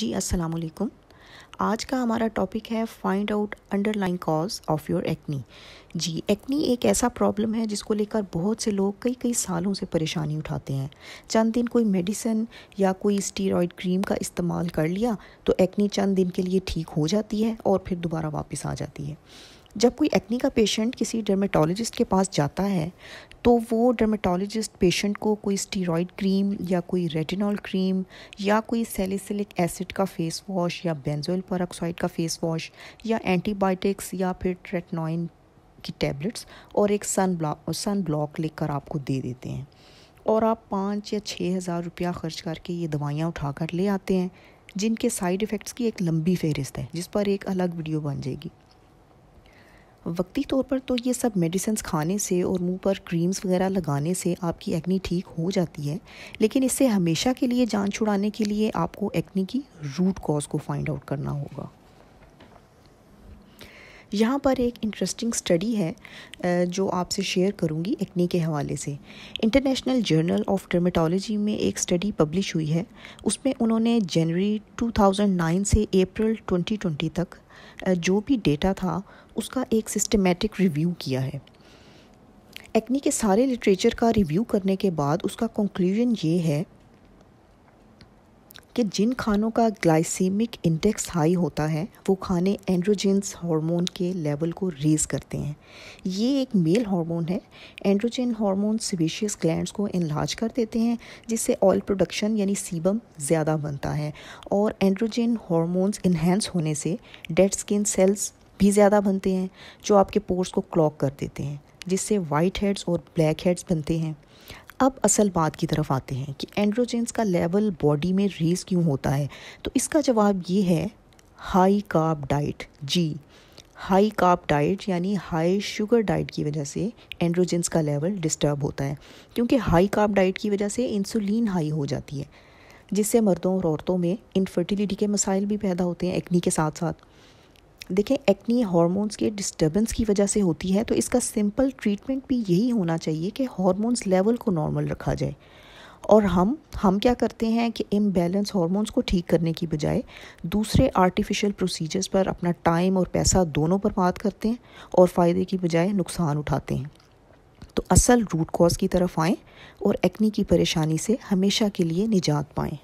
जी अस्सलाम वालेकुम आज का हमारा टॉपिक है find out underlying cause of your acne जी एक्नी एक ऐसा प्रॉब्लम है जिसको लेकर बहुत से लोग कई कई सालों से परेशानी उठाते हैं चंद दिन कोई मेडिसिन या कोई स्टीरॉयड क्रीम का इस्तेमाल कर लिया तो एक्नी चंद दिन के लिए ठीक हो जाती है और फिर दोबारा वापस आ जाती है जब कोई एक्नी का पेशेंट किसी डर्मेटोलॉजिस्ट के पास जाता है तो वो डर्मेटोलॉजिस्ट पेशेंट को कोई स्टीरॉयड क्रीम या कोई रेटिनॉल क्रीम या कोई सेलिसिलिक एसिड का फेस वॉश या बेंजोइल परऑक्साइड का फेस वॉश या एंटीबायोटिक्स या फिर ट्रेटनॉइन की टैबलेट्स और एक सन ब्लॉक सन ब्लॉक लेकर आपको दे देते हैं और आप पाँच या छः हज़ार रुपया खर्च करके ये दवाइयाँ उठा कर ले आते हैं जिनके साइड इफ़ेक्ट्स की एक लंबी फहरिस्त है जिस पर एक अलग वीडियो बन जाएगी वक्ती तौर पर तो ये सब मेडिसिन खाने से और मुंह पर क्रीम्स वगैरह लगाने से आपकी एक्नी ठीक हो जाती है लेकिन इससे हमेशा के लिए जान छुड़ाने के लिए आपको एक्नी की रूट कॉज को फाइंड आउट करना होगा यहाँ पर एक इंटरेस्टिंग स्टडी है जो आपसे शेयर करूँगी एक्नी के हवाले से इंटरनेशनल जर्नल ऑफ डर्मेटोलॉजी में एक स्टडी पब्लिश हुई है उसमें उन्होंने जनवरी 2009 से अप्रैल 2020 तक जो भी डेटा था उसका एक सिस्टमेटिक रिव्यू किया है एक्नी के सारे लिटरेचर का रिव्यू करने के बाद उसका कंक्लूजन ये है कि जिन खानों का ग्लाइसेमिक इंडेक्स हाई होता है वो खाने एंड्रोजेंस हार्मोन के लेवल को रेज करते हैं ये एक मेल हार्मोन है एंड्रोजन हार्मोन सिविशियस ग्लैंड्स को इलाज कर देते हैं जिससे ऑयल प्रोडक्शन यानी सीबम ज़्यादा बनता है और एंड्रोजन हार्मोन्स इन्हेंस होने से डेड स्किन सेल्स भी ज़्यादा बनते हैं जो आपके पोर्स को क्लॉक कर देते हैं जिससे वाइट हेड्स और ब्लैक हेड्स बनते हैं अब असल बात की तरफ आते हैं कि एंड्रोजेंस का लेवल बॉडी में रेज क्यों होता है तो इसका जवाब ये है हाई कार्ब डाइट जी हाई कार्ब डाइट यानी हाई शुगर डाइट की वजह से एंड्रोजेंस का लेवल डिस्टर्ब होता है क्योंकि हाई कार्ब डाइट की वजह से इंसुलिन हाई हो जाती है जिससे मर्दों और औरतों में इनफर्टिलिटी के मसाइल भी पैदा होते हैं एक्नी के साथ साथ देखें एक्नी हार्मोन्स के डिस्टरबेंस की वजह से होती है तो इसका सिंपल ट्रीटमेंट भी यही होना चाहिए कि हार्मोन्स लेवल को नॉर्मल रखा जाए और हम हम क्या करते हैं कि इम्बेलेंस हार्मोन्स को ठीक करने की बजाय दूसरे आर्टिफिशियल प्रोसीजर्स पर अपना टाइम और पैसा दोनों बर्बाद करते हैं और फ़ायदे की बजाय नुकसान उठाते हैं तो असल रूट कॉज की तरफ आएँ और एक्नी की परेशानी से हमेशा के लिए निजात पाएँ